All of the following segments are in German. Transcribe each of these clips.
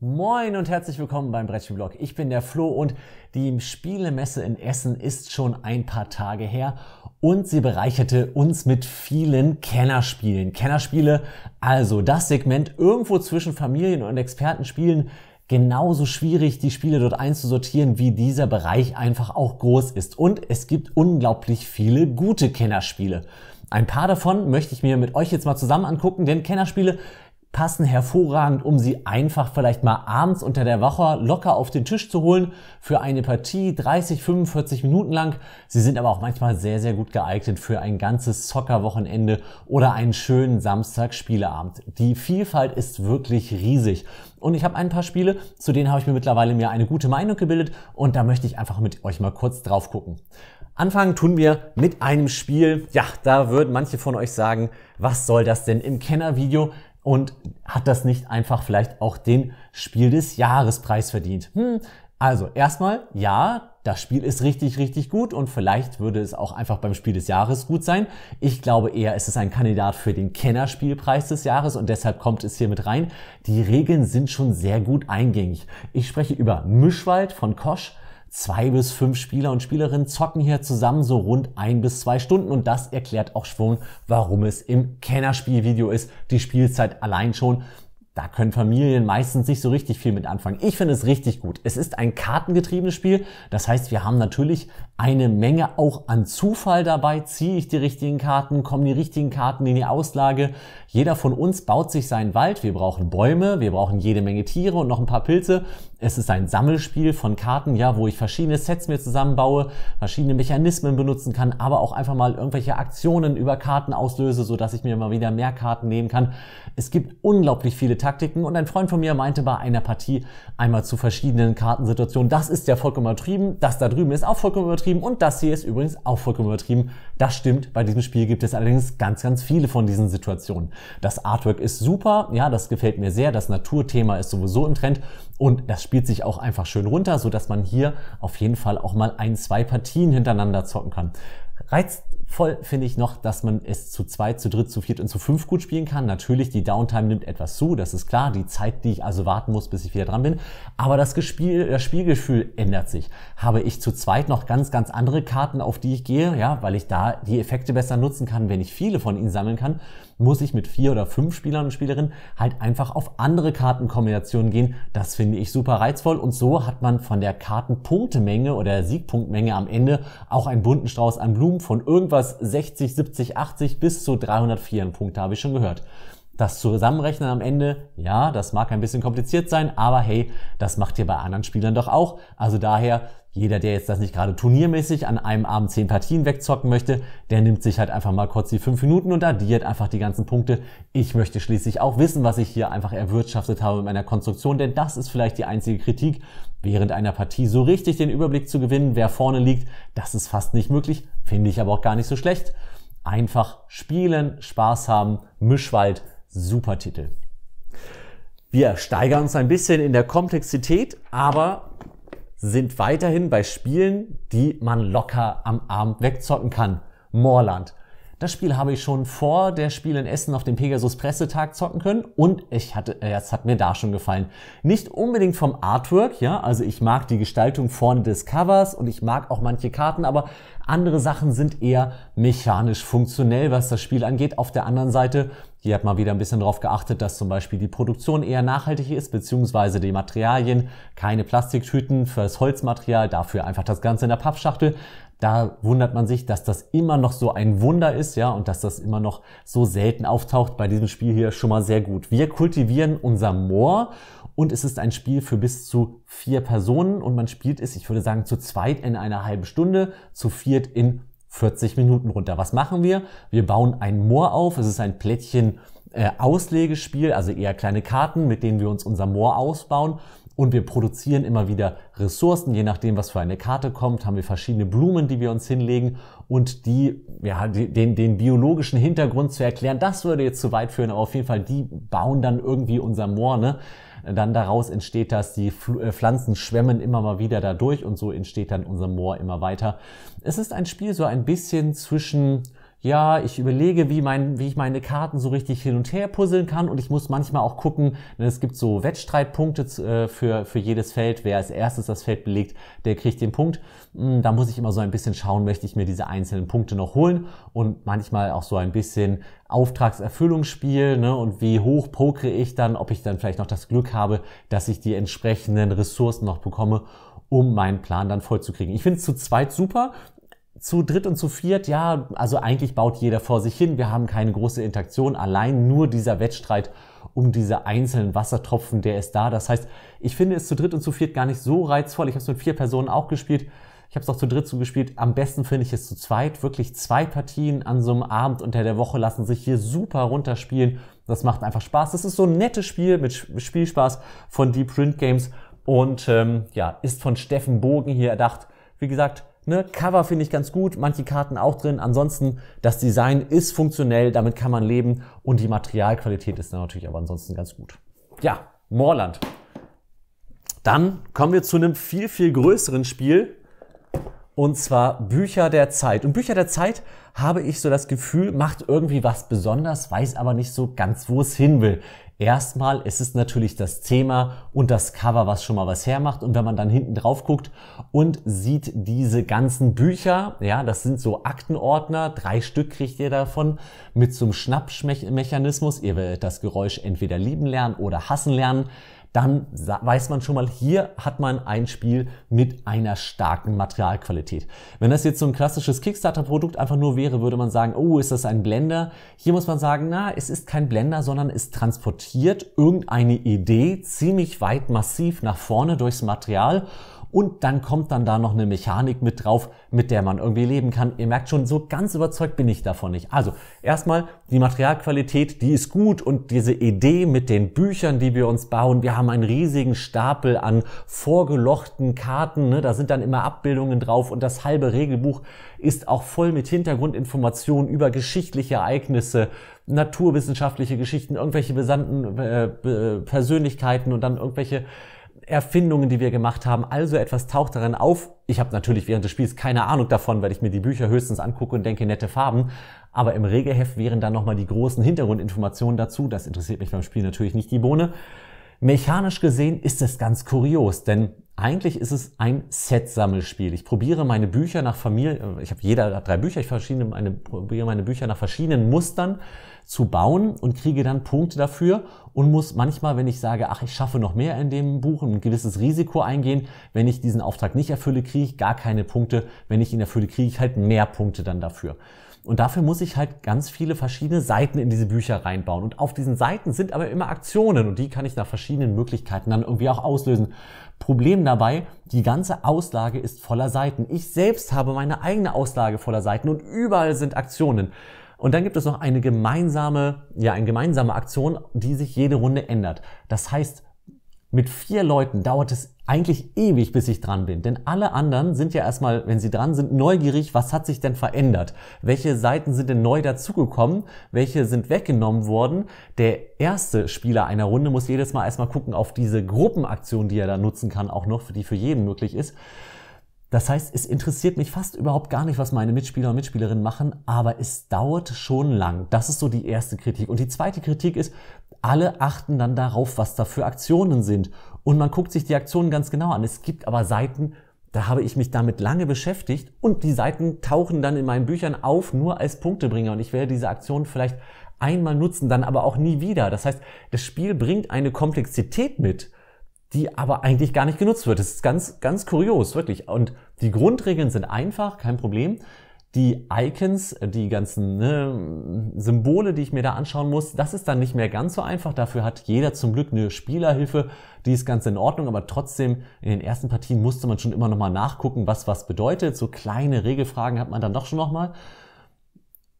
Moin und herzlich willkommen beim Brettspielblog. Ich bin der Flo und die Spielemesse in Essen ist schon ein paar Tage her und sie bereicherte uns mit vielen Kennerspielen. Kennerspiele, also das Segment irgendwo zwischen Familien- und Expertenspielen, genauso schwierig, die Spiele dort einzusortieren, wie dieser Bereich einfach auch groß ist. Und es gibt unglaublich viele gute Kennerspiele. Ein paar davon möchte ich mir mit euch jetzt mal zusammen angucken, denn Kennerspiele passen hervorragend, um sie einfach vielleicht mal abends unter der Woche locker auf den Tisch zu holen für eine Partie 30, 45 Minuten lang. Sie sind aber auch manchmal sehr, sehr gut geeignet für ein ganzes Soccerwochenende oder einen schönen Samstag-Spieleabend. Die Vielfalt ist wirklich riesig. Und ich habe ein paar Spiele, zu denen habe ich mir mittlerweile mir eine gute Meinung gebildet und da möchte ich einfach mit euch mal kurz drauf gucken. Anfangen tun wir mit einem Spiel. Ja, da würden manche von euch sagen, was soll das denn im Kennervideo? und hat das nicht einfach vielleicht auch den Spiel des Jahrespreis verdient? Hm, also erstmal, ja, das Spiel ist richtig, richtig gut und vielleicht würde es auch einfach beim Spiel des Jahres gut sein. Ich glaube eher, es ist ein Kandidat für den Kennerspielpreis des Jahres und deshalb kommt es hier mit rein. Die Regeln sind schon sehr gut eingängig. Ich spreche über Mischwald von Kosch, zwei bis fünf Spieler und Spielerinnen zocken hier zusammen so rund ein bis zwei Stunden und das erklärt auch schon, warum es im Kennerspielvideo ist. Die Spielzeit allein schon. Da können Familien meistens nicht so richtig viel mit anfangen. Ich finde es richtig gut. Es ist ein kartengetriebenes Spiel. Das heißt, wir haben natürlich eine Menge auch an Zufall dabei. Ziehe ich die richtigen Karten? Kommen die richtigen Karten in die Auslage? Jeder von uns baut sich seinen Wald. Wir brauchen Bäume, wir brauchen jede Menge Tiere und noch ein paar Pilze. Es ist ein Sammelspiel von Karten, ja, wo ich verschiedene Sets mir zusammenbaue, verschiedene Mechanismen benutzen kann, aber auch einfach mal irgendwelche Aktionen über Karten auslöse, so dass ich mir mal wieder mehr Karten nehmen kann. Es gibt unglaublich viele Taktiken und ein Freund von mir meinte bei einer Partie einmal zu verschiedenen Kartensituationen, das ist ja vollkommen übertrieben, das da drüben ist auch vollkommen übertrieben übertrieben und das hier ist übrigens auch vollkommen übertrieben. Das stimmt, bei diesem Spiel gibt es allerdings ganz, ganz viele von diesen Situationen. Das Artwork ist super, ja, das gefällt mir sehr, das Naturthema ist sowieso im Trend und das spielt sich auch einfach schön runter, sodass man hier auf jeden Fall auch mal ein, zwei Partien hintereinander zocken kann. Reizt Voll finde ich noch, dass man es zu zweit, zu dritt, zu viert und zu fünf gut spielen kann. Natürlich, die Downtime nimmt etwas zu, das ist klar. Die Zeit, die ich also warten muss, bis ich wieder dran bin. Aber das, Gespiel, das Spielgefühl ändert sich. Habe ich zu zweit noch ganz, ganz andere Karten, auf die ich gehe, ja, weil ich da die Effekte besser nutzen kann, wenn ich viele von ihnen sammeln kann muss ich mit vier oder fünf Spielern und Spielerinnen halt einfach auf andere Kartenkombinationen gehen. Das finde ich super reizvoll und so hat man von der Kartenpunktemenge oder Siegpunktmenge am Ende auch einen bunten Strauß an Blumen von irgendwas 60, 70, 80 bis zu 304 Punkte, habe ich schon gehört. Das Zusammenrechnen am Ende, ja, das mag ein bisschen kompliziert sein, aber hey, das macht ihr bei anderen Spielern doch auch. Also daher jeder, der jetzt das nicht gerade turniermäßig an einem Abend zehn Partien wegzocken möchte, der nimmt sich halt einfach mal kurz die fünf Minuten und addiert einfach die ganzen Punkte. Ich möchte schließlich auch wissen, was ich hier einfach erwirtschaftet habe mit meiner Konstruktion, denn das ist vielleicht die einzige Kritik. Während einer Partie so richtig den Überblick zu gewinnen, wer vorne liegt, das ist fast nicht möglich, finde ich aber auch gar nicht so schlecht. Einfach spielen, Spaß haben, Mischwald, super Titel. Wir steigern uns ein bisschen in der Komplexität, aber sind weiterhin bei Spielen, die man locker am Abend wegzocken kann. Moorland. Das Spiel habe ich schon vor der Spiel in Essen auf dem Pegasus Pressetag zocken können und ich hatte, äh, es hat mir da schon gefallen. Nicht unbedingt vom Artwork, ja, also ich mag die Gestaltung vorne des Covers und ich mag auch manche Karten, aber andere Sachen sind eher mechanisch funktionell, was das Spiel angeht. Auf der anderen Seite, hier hat man wieder ein bisschen darauf geachtet, dass zum Beispiel die Produktion eher nachhaltig ist, beziehungsweise die Materialien, keine Plastiktüten fürs Holzmaterial, dafür einfach das Ganze in der Pappschachtel. Da wundert man sich, dass das immer noch so ein Wunder ist, ja, und dass das immer noch so selten auftaucht bei diesem Spiel hier schon mal sehr gut. Wir kultivieren unser Moor und es ist ein Spiel für bis zu vier Personen und man spielt es, ich würde sagen, zu zweit in einer halben Stunde, zu viert in 40 Minuten runter. Was machen wir? Wir bauen ein Moor auf. Es ist ein Plättchen äh, Auslegespiel, also eher kleine Karten, mit denen wir uns unser Moor ausbauen. Und wir produzieren immer wieder Ressourcen. Je nachdem, was für eine Karte kommt, haben wir verschiedene Blumen, die wir uns hinlegen. Und die, ja, den, den biologischen Hintergrund zu erklären, das würde jetzt zu weit führen. Aber auf jeden Fall, die bauen dann irgendwie unser Moor. Ne? Dann daraus entsteht das, die äh, Pflanzen schwemmen immer mal wieder dadurch und so entsteht dann unser Moor immer weiter. Es ist ein Spiel so ein bisschen zwischen ja, ich überlege, wie, mein, wie ich meine Karten so richtig hin und her puzzeln kann und ich muss manchmal auch gucken, denn es gibt so Wettstreitpunkte äh, für, für jedes Feld. Wer als erstes das Feld belegt, der kriegt den Punkt. Hm, da muss ich immer so ein bisschen schauen, möchte ich mir diese einzelnen Punkte noch holen und manchmal auch so ein bisschen Auftragserfüllungsspiel ne? und wie hoch pokere ich dann, ob ich dann vielleicht noch das Glück habe, dass ich die entsprechenden Ressourcen noch bekomme um meinen Plan dann vollzukriegen. Ich finde es zu zweit super, zu dritt und zu viert, ja, also eigentlich baut jeder vor sich hin. Wir haben keine große Interaktion, allein nur dieser Wettstreit um diese einzelnen Wassertropfen, der ist da. Das heißt, ich finde es zu dritt und zu viert gar nicht so reizvoll. Ich habe es mit vier Personen auch gespielt. Ich habe es auch zu dritt so gespielt. Am besten finde ich es zu zweit. Wirklich zwei Partien an so einem Abend unter der Woche lassen sich hier super runterspielen. Das macht einfach Spaß. Das ist so ein nettes Spiel mit Spielspaß von Deep Print Games und ähm, ja, ist von Steffen Bogen hier erdacht. Wie gesagt, Ne? Cover finde ich ganz gut, manche Karten auch drin. Ansonsten, das Design ist funktionell, damit kann man leben und die Materialqualität ist dann natürlich aber ansonsten ganz gut. Ja, Moorland. Dann kommen wir zu einem viel, viel größeren Spiel und zwar Bücher der Zeit. Und Bücher der Zeit habe ich so das Gefühl, macht irgendwie was besonders, weiß aber nicht so ganz, wo es hin will. Erstmal, es ist natürlich das Thema und das Cover, was schon mal was hermacht. Und wenn man dann hinten drauf guckt und sieht diese ganzen Bücher, ja, das sind so Aktenordner, drei Stück kriegt ihr davon, mit so einem Schnappmechanismus. Ihr werdet das Geräusch entweder lieben lernen oder hassen lernen dann weiß man schon mal, hier hat man ein Spiel mit einer starken Materialqualität. Wenn das jetzt so ein klassisches Kickstarter-Produkt einfach nur wäre, würde man sagen, oh, ist das ein Blender? Hier muss man sagen, na, es ist kein Blender, sondern es transportiert irgendeine Idee ziemlich weit massiv nach vorne durchs Material und dann kommt dann da noch eine Mechanik mit drauf, mit der man irgendwie leben kann. Ihr merkt schon, so ganz überzeugt bin ich davon nicht. Also erstmal die Materialqualität, die ist gut und diese Idee mit den Büchern, die wir uns bauen. Wir haben einen riesigen Stapel an vorgelochten Karten. Ne? Da sind dann immer Abbildungen drauf und das halbe Regelbuch ist auch voll mit Hintergrundinformationen über geschichtliche Ereignisse, naturwissenschaftliche Geschichten, irgendwelche besandten äh, Persönlichkeiten und dann irgendwelche Erfindungen, die wir gemacht haben. Also etwas taucht darin auf. Ich habe natürlich während des Spiels keine Ahnung davon, weil ich mir die Bücher höchstens angucke und denke, nette Farben. Aber im Regelheft wären dann nochmal die großen Hintergrundinformationen dazu. Das interessiert mich beim Spiel natürlich nicht die Bohne. Mechanisch gesehen ist es ganz kurios, denn eigentlich ist es ein Set-Sammelspiel. Ich probiere meine Bücher nach Familie, ich habe jeder hat drei Bücher, ich verschiedene, meine, probiere meine Bücher nach verschiedenen Mustern zu bauen und kriege dann Punkte dafür und muss manchmal, wenn ich sage, ach, ich schaffe noch mehr in dem Buch, ein gewisses Risiko eingehen. Wenn ich diesen Auftrag nicht erfülle, kriege ich gar keine Punkte. Wenn ich ihn erfülle, kriege ich halt mehr Punkte dann dafür. Und dafür muss ich halt ganz viele verschiedene Seiten in diese Bücher reinbauen. Und auf diesen Seiten sind aber immer Aktionen und die kann ich nach verschiedenen Möglichkeiten dann irgendwie auch auslösen. Problem dabei, die ganze Auslage ist voller Seiten. Ich selbst habe meine eigene Auslage voller Seiten und überall sind Aktionen. Und dann gibt es noch eine gemeinsame, ja, eine gemeinsame Aktion, die sich jede Runde ändert. Das heißt, mit vier Leuten dauert es eigentlich ewig, bis ich dran bin. Denn alle anderen sind ja erstmal, wenn sie dran sind, neugierig, was hat sich denn verändert? Welche Seiten sind denn neu dazugekommen? Welche sind weggenommen worden? Der erste Spieler einer Runde muss jedes Mal erstmal gucken auf diese Gruppenaktion, die er da nutzen kann, auch noch, die für jeden möglich ist. Das heißt, es interessiert mich fast überhaupt gar nicht, was meine Mitspieler und Mitspielerinnen machen, aber es dauert schon lang. Das ist so die erste Kritik. Und die zweite Kritik ist, alle achten dann darauf, was da für Aktionen sind. Und man guckt sich die Aktionen ganz genau an. Es gibt aber Seiten, da habe ich mich damit lange beschäftigt und die Seiten tauchen dann in meinen Büchern auf, nur als Punktebringer. Und ich werde diese Aktion vielleicht einmal nutzen, dann aber auch nie wieder. Das heißt, das Spiel bringt eine Komplexität mit die aber eigentlich gar nicht genutzt wird. Das ist ganz, ganz kurios, wirklich. Und die Grundregeln sind einfach, kein Problem. Die Icons, die ganzen ne, Symbole, die ich mir da anschauen muss, das ist dann nicht mehr ganz so einfach. Dafür hat jeder zum Glück eine Spielerhilfe, die ist ganz in Ordnung, aber trotzdem in den ersten Partien musste man schon immer nochmal nachgucken, was was bedeutet. So kleine Regelfragen hat man dann doch schon nochmal.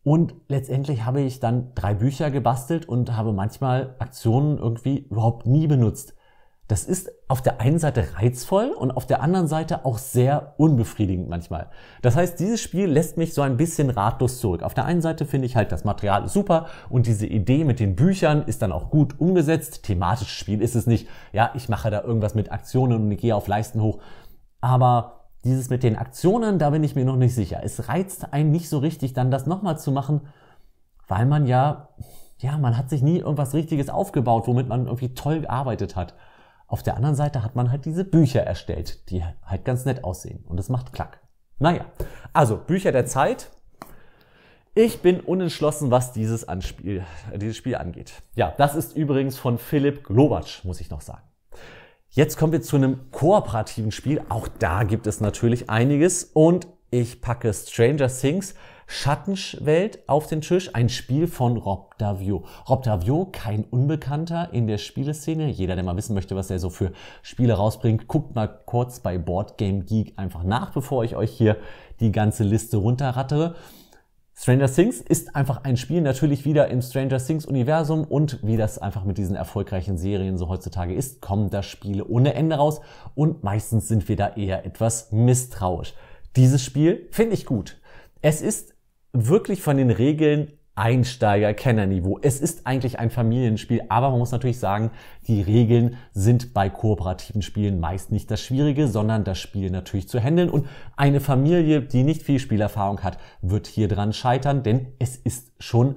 Und letztendlich habe ich dann drei Bücher gebastelt und habe manchmal Aktionen irgendwie überhaupt nie benutzt das ist auf der einen Seite reizvoll und auf der anderen Seite auch sehr unbefriedigend manchmal. Das heißt, dieses Spiel lässt mich so ein bisschen ratlos zurück. Auf der einen Seite finde ich halt das Material ist super und diese Idee mit den Büchern ist dann auch gut umgesetzt. Thematisches Spiel ist es nicht. Ja, ich mache da irgendwas mit Aktionen und ich gehe auf Leisten hoch. Aber dieses mit den Aktionen, da bin ich mir noch nicht sicher. Es reizt einen nicht so richtig, dann das nochmal zu machen, weil man ja, ja, man hat sich nie irgendwas Richtiges aufgebaut, womit man irgendwie toll gearbeitet hat. Auf der anderen Seite hat man halt diese Bücher erstellt, die halt ganz nett aussehen. Und es macht Klack. Naja, also Bücher der Zeit. Ich bin unentschlossen, was dieses, Anspiel, dieses Spiel angeht. Ja, das ist übrigens von Philipp Globatsch, muss ich noch sagen. Jetzt kommen wir zu einem kooperativen Spiel. Auch da gibt es natürlich einiges. Und ich packe Stranger Things Schattenwelt auf den Tisch, ein Spiel von Rob Davio. Rob Davio, kein Unbekannter in der Spieleszene. Jeder, der mal wissen möchte, was er so für Spiele rausbringt, guckt mal kurz bei Board Game Geek einfach nach, bevor ich euch hier die ganze Liste runterrattere. Stranger Things ist einfach ein Spiel, natürlich wieder im Stranger Things Universum und wie das einfach mit diesen erfolgreichen Serien so heutzutage ist, kommen da Spiele ohne Ende raus und meistens sind wir da eher etwas misstrauisch. Dieses Spiel finde ich gut. Es ist wirklich von den Regeln Einsteiger, Kennerniveau. Es ist eigentlich ein Familienspiel, aber man muss natürlich sagen, die Regeln sind bei kooperativen Spielen meist nicht das Schwierige, sondern das Spiel natürlich zu handeln. Und eine Familie, die nicht viel Spielerfahrung hat, wird hier dran scheitern, denn es ist schon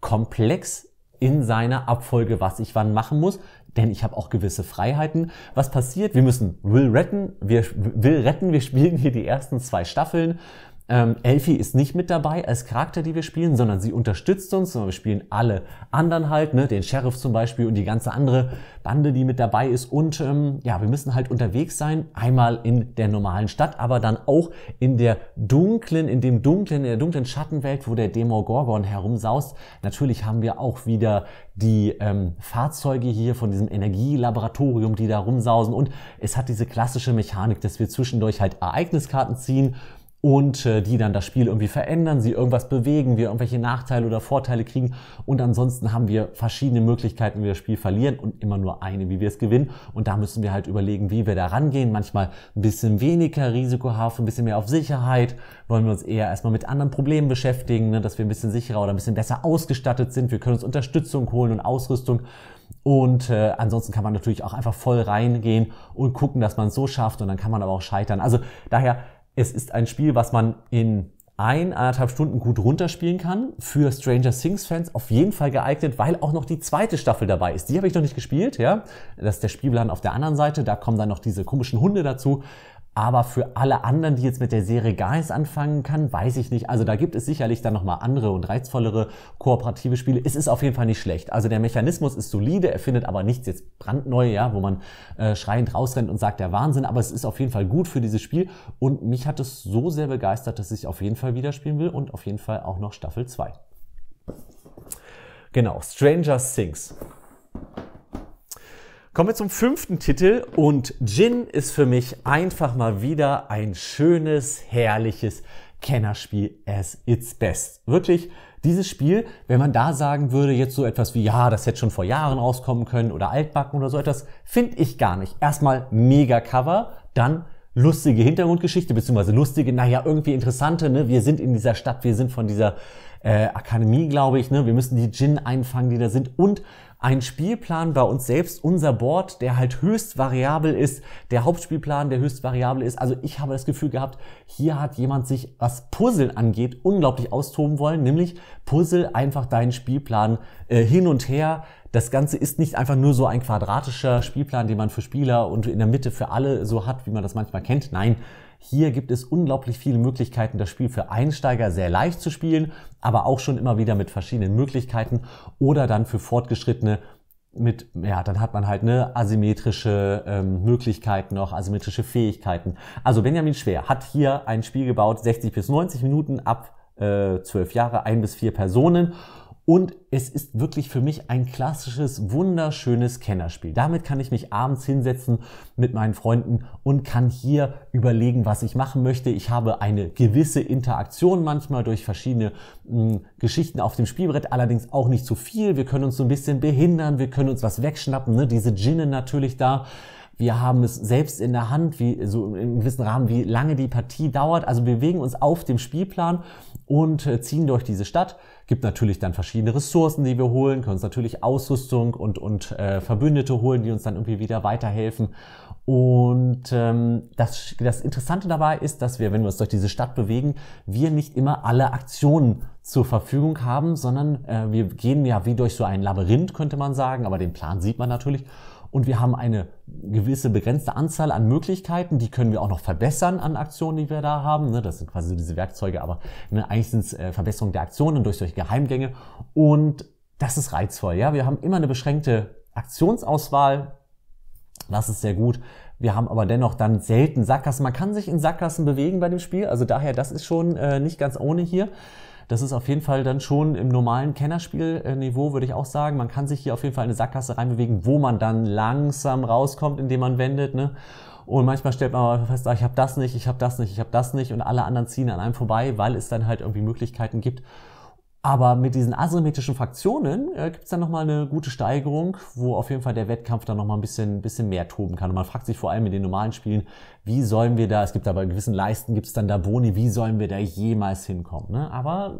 komplex in seiner Abfolge, was ich wann machen muss, denn ich habe auch gewisse Freiheiten. Was passiert? Wir müssen Will retten, wir will retten, wir spielen hier die ersten zwei Staffeln. Ähm, Elfie ist nicht mit dabei als Charakter, die wir spielen, sondern sie unterstützt uns. Wir spielen alle anderen halt, ne, den Sheriff zum Beispiel und die ganze andere Bande, die mit dabei ist. Und ähm, ja, wir müssen halt unterwegs sein, einmal in der normalen Stadt, aber dann auch in der dunklen, in dem dunklen, in der dunklen Schattenwelt, wo der Demogorgon herumsaust. Natürlich haben wir auch wieder die ähm, Fahrzeuge hier von diesem Energielaboratorium, die da rumsausen. Und es hat diese klassische Mechanik, dass wir zwischendurch halt Ereigniskarten ziehen und äh, die dann das Spiel irgendwie verändern, sie irgendwas bewegen, wir irgendwelche Nachteile oder Vorteile kriegen und ansonsten haben wir verschiedene Möglichkeiten, wie wir das Spiel verlieren und immer nur eine, wie wir es gewinnen und da müssen wir halt überlegen, wie wir da rangehen, manchmal ein bisschen weniger risikohaft, ein bisschen mehr auf Sicherheit, wollen wir uns eher erstmal mit anderen Problemen beschäftigen, ne? dass wir ein bisschen sicherer oder ein bisschen besser ausgestattet sind, wir können uns Unterstützung holen und Ausrüstung und äh, ansonsten kann man natürlich auch einfach voll reingehen und gucken, dass man es so schafft und dann kann man aber auch scheitern. Also daher es ist ein Spiel, was man in ein, anderthalb Stunden gut runterspielen kann. Für Stranger Things Fans auf jeden Fall geeignet, weil auch noch die zweite Staffel dabei ist. Die habe ich noch nicht gespielt, ja. Das ist der Spielplan auf der anderen Seite. Da kommen dann noch diese komischen Hunde dazu. Aber für alle anderen, die jetzt mit der Serie gar nichts anfangen kann, weiß ich nicht. Also da gibt es sicherlich dann nochmal andere und reizvollere kooperative Spiele. Es ist auf jeden Fall nicht schlecht. Also der Mechanismus ist solide, er findet aber nichts jetzt brandneu, ja, wo man äh, schreiend rausrennt und sagt, der Wahnsinn. Aber es ist auf jeden Fall gut für dieses Spiel. Und mich hat es so sehr begeistert, dass ich auf jeden Fall wieder spielen will und auf jeden Fall auch noch Staffel 2. Genau, Stranger Things. Kommen wir zum fünften Titel und Gin ist für mich einfach mal wieder ein schönes, herrliches Kennerspiel as its best. Wirklich, dieses Spiel, wenn man da sagen würde, jetzt so etwas wie, ja, das hätte schon vor Jahren rauskommen können oder altbacken oder so etwas, finde ich gar nicht. Erstmal mega Cover, dann lustige Hintergrundgeschichte, beziehungsweise lustige, naja, irgendwie interessante, ne? Wir sind in dieser Stadt, wir sind von dieser äh, Akademie, glaube ich, ne? Wir müssen die Gin einfangen, die da sind und ein Spielplan bei uns selbst, unser Board, der halt höchst variabel ist, der Hauptspielplan, der höchst variabel ist. Also ich habe das Gefühl gehabt, hier hat jemand sich, was Puzzle angeht, unglaublich austoben wollen, nämlich Puzzle einfach deinen Spielplan äh, hin und her, das Ganze ist nicht einfach nur so ein quadratischer Spielplan, den man für Spieler und in der Mitte für alle so hat, wie man das manchmal kennt. Nein, hier gibt es unglaublich viele Möglichkeiten, das Spiel für Einsteiger sehr leicht zu spielen, aber auch schon immer wieder mit verschiedenen Möglichkeiten oder dann für Fortgeschrittene mit, ja, dann hat man halt eine asymmetrische ähm, Möglichkeiten noch, asymmetrische Fähigkeiten. Also Benjamin Schwer hat hier ein Spiel gebaut, 60 bis 90 Minuten ab äh, 12 Jahre, ein bis vier Personen und es ist wirklich für mich ein klassisches, wunderschönes Kennerspiel. Damit kann ich mich abends hinsetzen mit meinen Freunden und kann hier überlegen, was ich machen möchte. Ich habe eine gewisse Interaktion manchmal durch verschiedene mh, hm, Geschichten auf dem Spielbrett, allerdings auch nicht zu viel. Wir können uns so ein bisschen behindern, wir können uns was wegschnappen, ne? diese Ginne natürlich da. Wir haben es selbst in der Hand, wie, so im gewissen Rahmen, wie lange die Partie dauert. Also wir bewegen uns auf dem Spielplan und äh, ziehen durch diese Stadt. Gibt natürlich dann verschiedene Ressourcen, die wir holen, können uns natürlich Ausrüstung und, und äh, Verbündete holen, die uns dann irgendwie wieder weiterhelfen. Und ähm, das, das Interessante dabei ist, dass wir, wenn wir uns durch diese Stadt bewegen, wir nicht immer alle Aktionen zur Verfügung haben, sondern äh, wir gehen ja wie durch so ein Labyrinth, könnte man sagen, aber den Plan sieht man natürlich und wir haben eine gewisse begrenzte Anzahl an Möglichkeiten, die können wir auch noch verbessern an Aktionen, die wir da haben. Ne? Das sind quasi so diese Werkzeuge, aber ne, eigentlich sind es äh, Verbesserungen der Aktionen durch solche Geheimgänge und das ist reizvoll. Ja, wir haben immer eine beschränkte Aktionsauswahl. Das ist sehr gut. Wir haben aber dennoch dann selten Sackgassen. Man kann sich in Sackgassen bewegen bei dem Spiel, also daher das ist schon äh, nicht ganz ohne hier. Das ist auf jeden Fall dann schon im normalen Kennerspielniveau, würde ich auch sagen. Man kann sich hier auf jeden Fall in eine Sackgasse reinbewegen, wo man dann langsam rauskommt, indem man wendet. Ne? Und manchmal stellt man aber fest, ah, ich habe das nicht, ich habe das nicht, ich habe das nicht und alle anderen ziehen an einem vorbei, weil es dann halt irgendwie Möglichkeiten gibt, aber mit diesen asymmetrischen Fraktionen äh, gibt es dann nochmal eine gute Steigerung, wo auf jeden Fall der Wettkampf dann nochmal ein bisschen, bisschen mehr toben kann. Und man fragt sich vor allem in den normalen Spielen, wie sollen wir da, es gibt da bei gewissen Leisten, gibt es dann da Boni, wie sollen wir da jemals hinkommen? Ne? Aber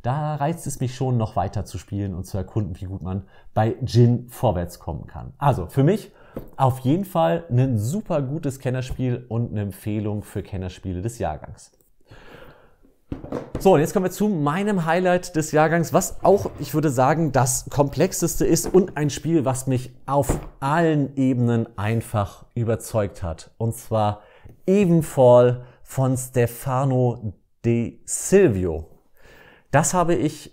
da reizt es mich schon, noch weiter zu spielen und zu erkunden, wie gut man bei Gin vorwärts kommen kann. Also für mich auf jeden Fall ein super gutes Kennerspiel und eine Empfehlung für Kennerspiele des Jahrgangs. So, und jetzt kommen wir zu meinem Highlight des Jahrgangs, was auch, ich würde sagen, das komplexeste ist und ein Spiel, was mich auf allen Ebenen einfach überzeugt hat. Und zwar Evenfall von Stefano De Silvio. Das habe ich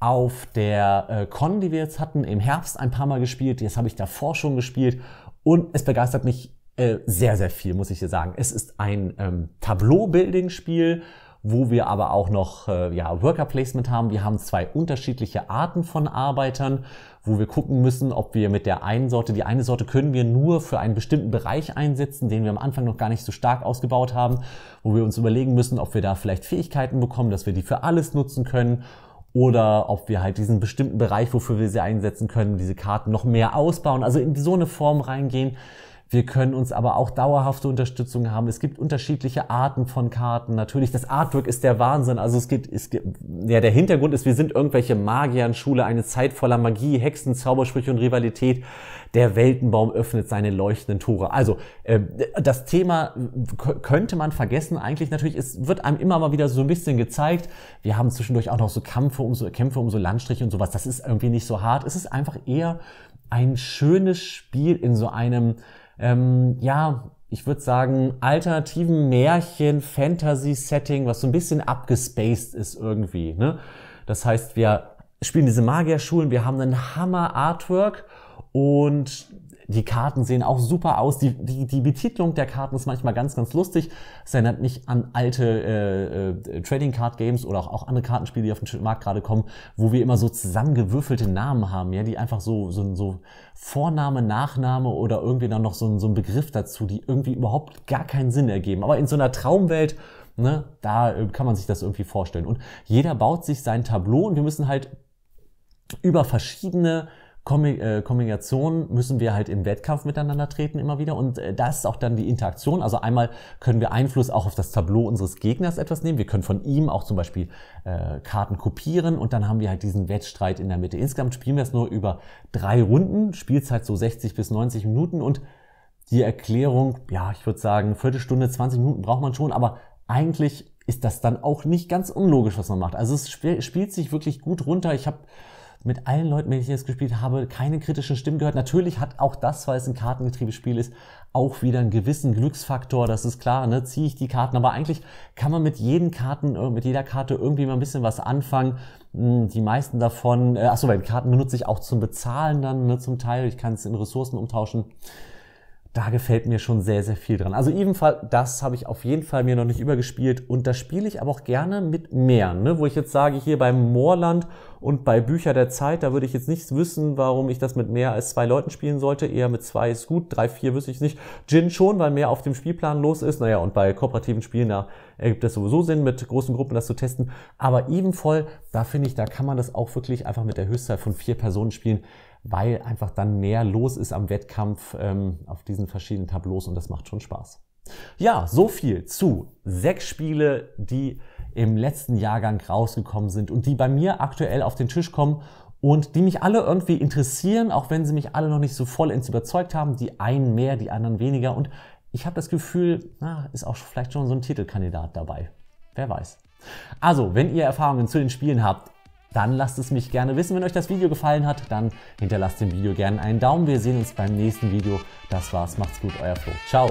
auf der äh, Con, die wir jetzt hatten, im Herbst ein paar Mal gespielt. Jetzt habe ich davor schon gespielt und es begeistert mich äh, sehr, sehr viel, muss ich dir sagen. Es ist ein ähm, Tableau-Building-Spiel wo wir aber auch noch äh, ja, Worker Placement haben. Wir haben zwei unterschiedliche Arten von Arbeitern, wo wir gucken müssen, ob wir mit der einen Sorte, die eine Sorte können wir nur für einen bestimmten Bereich einsetzen, den wir am Anfang noch gar nicht so stark ausgebaut haben, wo wir uns überlegen müssen, ob wir da vielleicht Fähigkeiten bekommen, dass wir die für alles nutzen können oder ob wir halt diesen bestimmten Bereich, wofür wir sie einsetzen können, diese Karten noch mehr ausbauen, also in so eine Form reingehen wir können uns aber auch dauerhafte Unterstützung haben. Es gibt unterschiedliche Arten von Karten. Natürlich, das Artwork ist der Wahnsinn. Also es gibt, es gibt ja, der Hintergrund ist, wir sind irgendwelche Magiernschule, eine Zeit voller Magie, Hexen, Zaubersprüche und Rivalität. Der Weltenbaum öffnet seine leuchtenden Tore. Also äh, das Thema könnte man vergessen eigentlich. Natürlich, es wird einem immer mal wieder so ein bisschen gezeigt. Wir haben zwischendurch auch noch so Kämpfe um so, Kämpfe um so Landstriche und sowas. Das ist irgendwie nicht so hart. Es ist einfach eher ein schönes Spiel in so einem ähm, ja, ich würde sagen, alternativen Märchen, Fantasy-Setting, was so ein bisschen abgespaced ist irgendwie. Ne? Das heißt, wir spielen diese Magierschulen, wir haben einen Hammer-Artwork und die Karten sehen auch super aus. Die, die, die Betitelung der Karten ist manchmal ganz, ganz lustig. Es erinnert mich an alte äh, äh, Trading Card Games oder auch, auch andere Kartenspiele, die auf den Markt gerade kommen, wo wir immer so zusammengewürfelte Namen haben, ja, die einfach so, so, so Vorname, Nachname oder irgendwie dann noch so, so ein Begriff dazu, die irgendwie überhaupt gar keinen Sinn ergeben. Aber in so einer Traumwelt Ne, da äh, kann man sich das irgendwie vorstellen. Und jeder baut sich sein Tableau und wir müssen halt über verschiedene äh, Kombination müssen wir halt im Wettkampf miteinander treten immer wieder und äh, das ist auch dann die Interaktion. Also einmal können wir Einfluss auch auf das Tableau unseres Gegners etwas nehmen. Wir können von ihm auch zum Beispiel äh, Karten kopieren und dann haben wir halt diesen Wettstreit in der Mitte. Insgesamt spielen wir es nur über drei Runden, Spielzeit so 60 bis 90 Minuten und die Erklärung, ja, ich würde sagen, Viertelstunde, 20 Minuten braucht man schon, aber eigentlich ist das dann auch nicht ganz unlogisch, was man macht. Also es spielt sich wirklich gut runter. Ich habe mit allen Leuten, mit denen ich jetzt gespielt habe, keine kritischen Stimmen gehört. Natürlich hat auch das, weil es ein Kartengetriebespiel ist, auch wieder einen gewissen Glücksfaktor, das ist klar, ne? ziehe ich die Karten, aber eigentlich kann man mit jedem Karten, äh, mit jeder Karte irgendwie mal ein bisschen was anfangen. Hm, die meisten davon, äh, achso, weil Karten benutze ich auch zum Bezahlen dann ne, zum Teil, ich kann es in Ressourcen umtauschen da gefällt mir schon sehr, sehr viel dran. Also ebenfalls, das habe ich auf jeden Fall mir noch nicht übergespielt und das spiele ich aber auch gerne mit mehr, ne? wo ich jetzt sage, hier beim Moorland und bei Bücher der Zeit, da würde ich jetzt nicht wissen, warum ich das mit mehr als zwei Leuten spielen sollte. Eher mit zwei ist gut, drei, vier wüsste ich nicht. Gin schon, weil mehr auf dem Spielplan los ist. Naja, und bei kooperativen Spielen, da ergibt es sowieso Sinn, mit großen Gruppen das zu testen. Aber ebenvoll, da finde ich, da kann man das auch wirklich einfach mit der Höchstzahl von vier Personen spielen weil einfach dann mehr los ist am Wettkampf ähm, auf diesen verschiedenen Tableaus und das macht schon Spaß. Ja, so viel zu sechs Spiele, die im letzten Jahrgang rausgekommen sind und die bei mir aktuell auf den Tisch kommen und die mich alle irgendwie interessieren, auch wenn sie mich alle noch nicht so vollends überzeugt haben. Die einen mehr, die anderen weniger. Und ich habe das Gefühl, na, ist auch vielleicht schon so ein Titelkandidat dabei. Wer weiß. Also, wenn ihr Erfahrungen zu den Spielen habt, dann lasst es mich gerne wissen. Wenn euch das Video gefallen hat, dann hinterlasst dem Video gerne einen Daumen. Wir sehen uns beim nächsten Video. Das war's, macht's gut, euer Flo. Ciao!